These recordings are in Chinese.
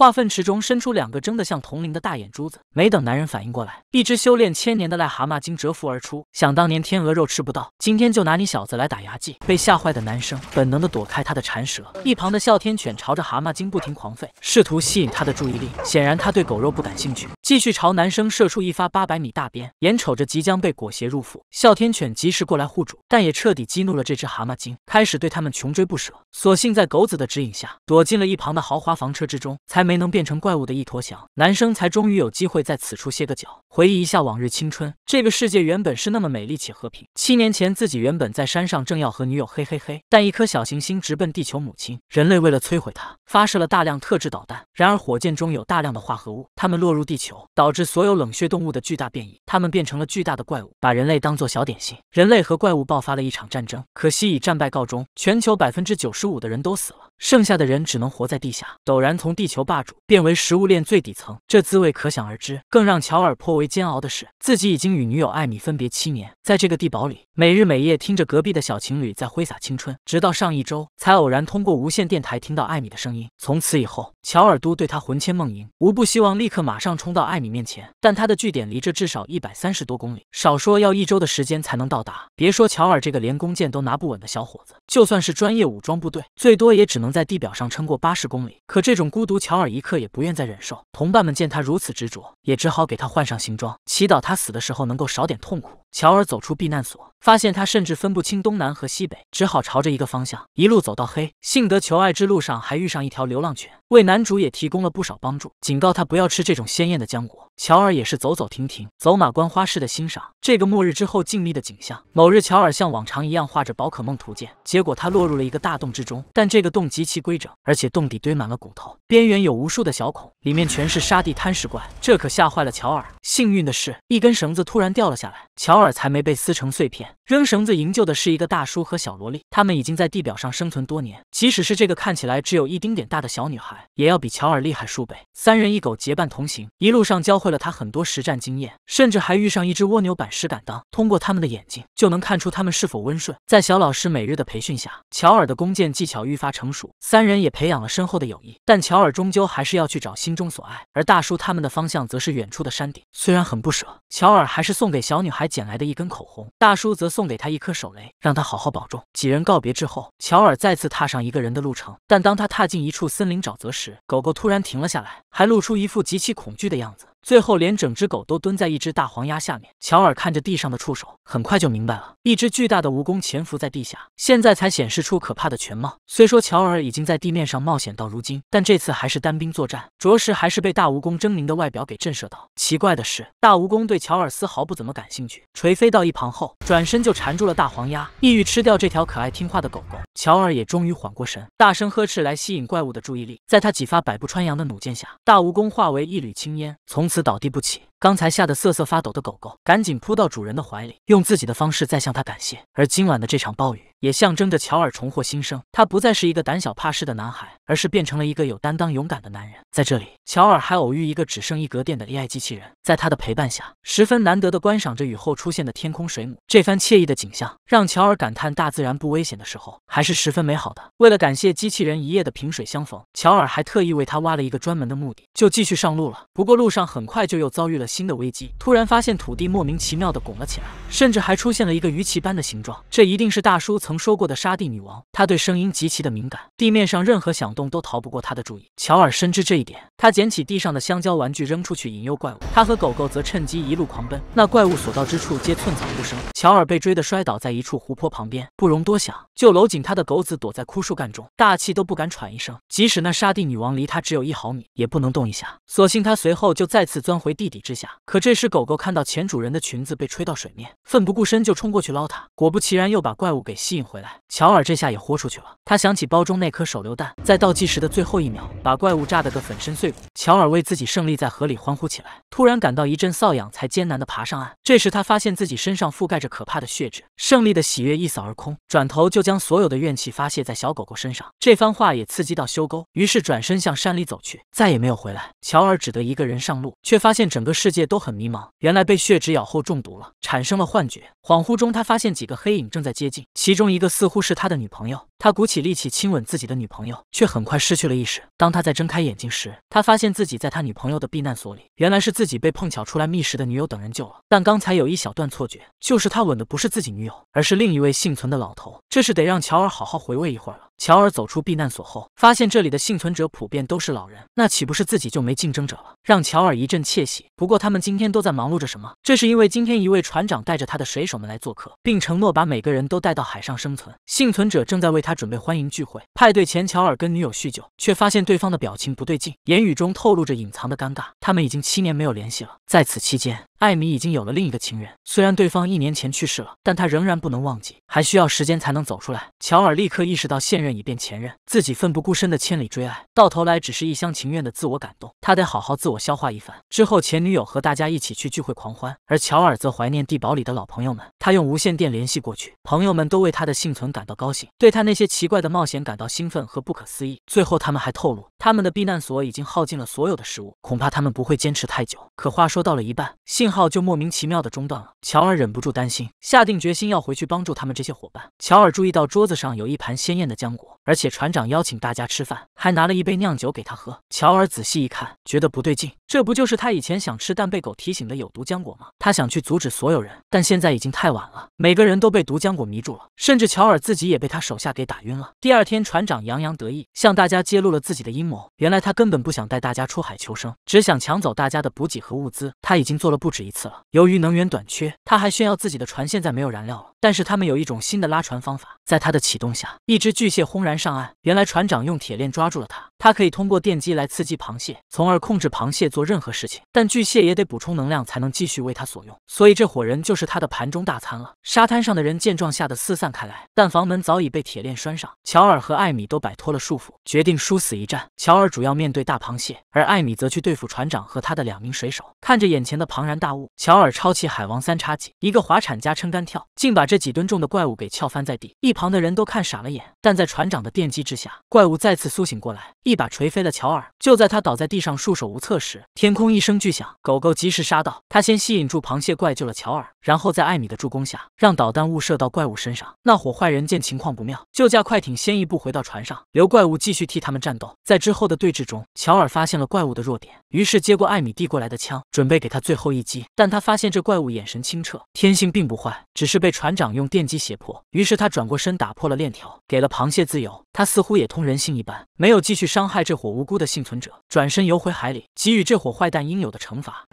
化粪池中伸出两个睁得像铜铃的大眼珠子，没等男人反应过来，一只修炼千年的癞蛤蟆精蛰伏而出。想当年天鹅肉吃不到，今天就拿你小子来打牙祭！被吓坏的男生本能的躲开他的缠舌。一旁的哮天犬朝着蛤蟆精不停狂吠，试图吸引他的注意力。显然他对狗肉不感兴趣。继续朝男生射出一发八百米大鞭，眼瞅着即将被裹挟入腹，哮天犬及时过来护主，但也彻底激怒了这只蛤蟆精，开始对他们穷追不舍。所幸在狗子的指引下，躲进了一旁的豪华房车之中，才没能变成怪物的一坨翔。男生才终于有机会在此处歇个脚。回忆一下往日青春，这个世界原本是那么美丽且和平。七年前，自己原本在山上，正要和女友嘿嘿嘿，但一颗小行星直奔地球母亲。人类为了摧毁它，发射了大量特制导弹。然而，火箭中有大量的化合物，它们落入地球，导致所有冷血动物的巨大变异。它们变成了巨大的怪物，把人类当做小点心。人类和怪物爆发了一场战争，可惜以战败告终。全球百分之九十五的人都死了。剩下的人只能活在地下，陡然从地球霸主变为食物链最底层，这滋味可想而知。更让乔尔颇为煎熬的是，自己已经与女友艾米分别七年，在这个地堡里，每日每夜听着隔壁的小情侣在挥洒青春，直到上一周才偶然通过无线电台听到艾米的声音。从此以后。乔尔都对他魂牵梦萦，无不希望立刻马上冲到艾米面前。但他的据点离这至少一百三十多公里，少说要一周的时间才能到达。别说乔尔这个连弓箭都拿不稳的小伙子，就算是专业武装部队，最多也只能在地表上撑过八十公里。可这种孤独，乔尔一刻也不愿再忍受。同伴们见他如此执着，也只好给他换上行装，祈祷他死的时候能够少点痛苦。乔尔走出避难所，发现他甚至分不清东南和西北，只好朝着一个方向一路走到黑。幸得求爱之路上还遇上一条流浪犬，为难。男主也提供了不少帮助，警告他不要吃这种鲜艳的浆果。乔尔也是走走停停，走马观花似的欣赏这个末日之后静谧的景象。某日，乔尔像往常一样画着宝可梦图鉴，结果他落入了一个大洞之中。但这个洞极其规整，而且洞底堆满了骨头，边缘有无数的小孔，里面全是沙地滩石怪，这可吓坏了乔尔。幸运的是，一根绳子突然掉了下来，乔尔才没被撕成碎片。扔绳子营救的是一个大叔和小萝莉，他们已经在地表上生存多年。即使是这个看起来只有一丁点大的小女孩。也要比乔尔厉害数倍，三人一狗结伴同行，一路上教会了他很多实战经验，甚至还遇上一只蜗牛版石敢当。通过他们的眼睛，就能看出他们是否温顺。在小老师每日的培训下，乔尔的弓箭技巧愈发成熟，三人也培养了深厚的友谊。但乔尔终究还是要去找心中所爱，而大叔他们的方向则是远处的山顶。虽然很不舍，乔尔还是送给小女孩捡来的一根口红，大叔则送给她一颗手雷，让她好好保重。几人告别之后，乔尔再次踏上一个人的路程。但当他踏进一处森林沼泽时，狗狗突然停了下来，还露出一副极其恐惧的样子。最后，连整只狗都蹲在一只大黄鸭下面。乔尔看着地上的触手，很快就明白了，一只巨大的蜈蚣潜伏在地下，现在才显示出可怕的全貌。虽说乔尔已经在地面上冒险到如今，但这次还是单兵作战，着实还是被大蜈蚣狰狞的外表给震慑到。奇怪的是，大蜈蚣对乔尔丝毫不怎么感兴趣，垂飞到一旁后，转身就缠住了大黄鸭，意欲吃掉这条可爱听话的狗狗。乔尔也终于缓过神，大声呵斥来吸引怪物的注意力。在他几发百步穿杨的弩箭下，大蜈蚣化为一缕青烟，从。此倒地不起，刚才吓得瑟瑟发抖的狗狗赶紧扑到主人的怀里，用自己的方式在向他感谢。而今晚的这场暴雨也象征着乔尔重获新生，他不再是一个胆小怕事的男孩，而是变成了一个有担当、勇敢的男人。在这里，乔尔还偶遇一个只剩一格电的 AI 机器人，在他的陪伴下，十分难得的观赏着雨后出现的天空水母。这番惬意的景象让乔尔感叹：大自然不危险的时候，还是十分美好的。为了感谢机器人一夜的萍水相逢，乔尔还特意为他挖了一个专门的墓地，就继续上路了。不过路上很。很快就又遭遇了新的危机，突然发现土地莫名其妙的拱了起来，甚至还出现了一个鱼鳍般的形状。这一定是大叔曾说过的沙地女王，她对声音极其的敏感，地面上任何响动都逃不过她的注意。乔尔深知这一点，他捡起地上的香蕉玩具扔出去引诱怪物，他和狗狗则趁机一路狂奔。那怪物所到之处皆寸草不生。乔尔被追得摔倒在一处湖泊旁边，不容多想，就搂紧他的狗子躲在枯树干中，大气都不敢喘一声，即使那沙地女王离他只有一毫米，也不能动一下。所幸他随后就再。次钻回地底之下，可这时狗狗看到前主人的裙子被吹到水面，奋不顾身就冲过去捞它，果不其然又把怪物给吸引回来。乔尔这下也豁出去了，他想起包中那颗手榴弹，在倒计时的最后一秒把怪物炸得个粉身碎骨。乔尔为自己胜利在河里欢呼起来，突然感到一阵瘙痒，才艰难的爬上岸。这时他发现自己身上覆盖着可怕的血脂，胜利的喜悦一扫而空，转头就将所有的怨气发泄在小狗狗身上。这番话也刺激到修勾，于是转身向山里走去，再也没有回来。乔尔只得一个人上路。却发现整个世界都很迷茫。原来被血脂咬后中毒了，产生了幻觉。恍惚中，他发现几个黑影正在接近，其中一个似乎是他的女朋友。他鼓起力气亲吻自己的女朋友，却很快失去了意识。当他再睁开眼睛时，他发现自己在他女朋友的避难所里。原来是自己被碰巧出来觅食的女友等人救了，但刚才有一小段错觉，就是他吻的不是自己女友，而是另一位幸存的老头。这是得让乔尔好好回味一会儿了。乔尔走出避难所后，发现这里的幸存者普遍都是老人，那岂不是自己就没竞争者了？让乔尔一阵窃喜。不过他们今天都在忙碌着什么？这是因为今天一位船长带着他的水手们来做客，并承诺把每个人都带到海上生存。幸存者正在为他。他准备欢迎聚会派对前，乔尔跟女友叙旧，却发现对方的表情不对劲，言语中透露着隐藏的尴尬。他们已经七年没有联系了，在此期间。艾米已经有了另一个情人，虽然对方一年前去世了，但他仍然不能忘记，还需要时间才能走出来。乔尔立刻意识到现任已变前任，自己奋不顾身的千里追爱，到头来只是一厢情愿的自我感动。他得好好自我消化一番。之后，前女友和大家一起去聚会狂欢，而乔尔则怀念地堡里的老朋友们。他用无线电联系过去，朋友们都为他的幸存感到高兴，对他那些奇怪的冒险感到兴奋和不可思议。最后，他们还透露，他们的避难所已经耗尽了所有的食物，恐怕他们不会坚持太久。可话说到了一半，幸。号就莫名其妙的中断了，乔尔忍不住担心，下定决心要回去帮助他们这些伙伴。乔尔注意到桌子上有一盘鲜艳的浆果。而且船长邀请大家吃饭，还拿了一杯酿酒给他喝。乔尔仔细一看，觉得不对劲，这不就是他以前想吃但被狗提醒的有毒浆果吗？他想去阻止所有人，但现在已经太晚了。每个人都被毒浆果迷住了，甚至乔尔自己也被他手下给打晕了。第二天，船长洋洋得意向大家揭露了自己的阴谋。原来他根本不想带大家出海求生，只想抢走大家的补给和物资。他已经做了不止一次了。由于能源短缺，他还炫耀自己的船现在没有燃料了。但是他们有一种新的拉船方法，在他的启动下，一只巨蟹轰然。然上岸，原来船长用铁链抓住了他。他可以通过电击来刺激螃蟹，从而控制螃蟹做任何事情。但巨蟹也得补充能量才能继续为他所用，所以这伙人就是他的盘中大餐了。沙滩上的人见状吓得四散开来，但房门早已被铁链拴上。乔尔和艾米都摆脱了束缚，决定殊死一战。乔尔主要面对大螃蟹，而艾米则去对付船长和他的两名水手。看着眼前的庞然大物，乔尔抄起海王三叉戟，一个滑铲加撑杆跳，竟把这几吨重的怪物给撬翻在地。一旁的人都看傻了眼，但在船长的电击之下，怪物再次苏醒过来。一把锤飞了乔尔，就在他倒在地上束手无策时，天空一声巨响，狗狗及时杀到，他先吸引住螃蟹怪，救了乔尔。然后在艾米的助攻下，让导弹误射到怪物身上。那伙坏人见情况不妙，就驾快艇先一步回到船上，留怪物继续替他们战斗。在之后的对峙中，乔尔发现了怪物的弱点，于是接过艾米递过来的枪，准备给他最后一击。但他发现这怪物眼神清澈，天性并不坏，只是被船长用电击胁迫。于是他转过身，打破了链条，给了螃蟹自由。他似乎也通人性一般，没有继续伤害这伙无辜的幸存者，转身游回海里，给予这伙坏蛋应有的惩罚。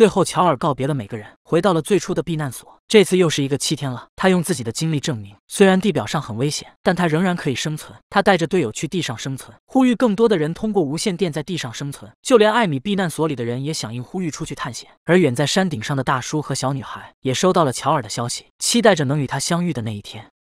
最后，乔尔告别了每个人，回到了最初的避难所。这次又是一个七天了。他用自己的经历证明，虽然地表上很危险，但他仍然可以生存。他带着队友去地上生存，呼吁更多的人通过无线电在地上生存。就连艾米避难所里的人也响应呼吁，出去探险。而远在山顶上的大叔和小女孩也收到了乔尔的消息，期待着能与他相遇的那一天。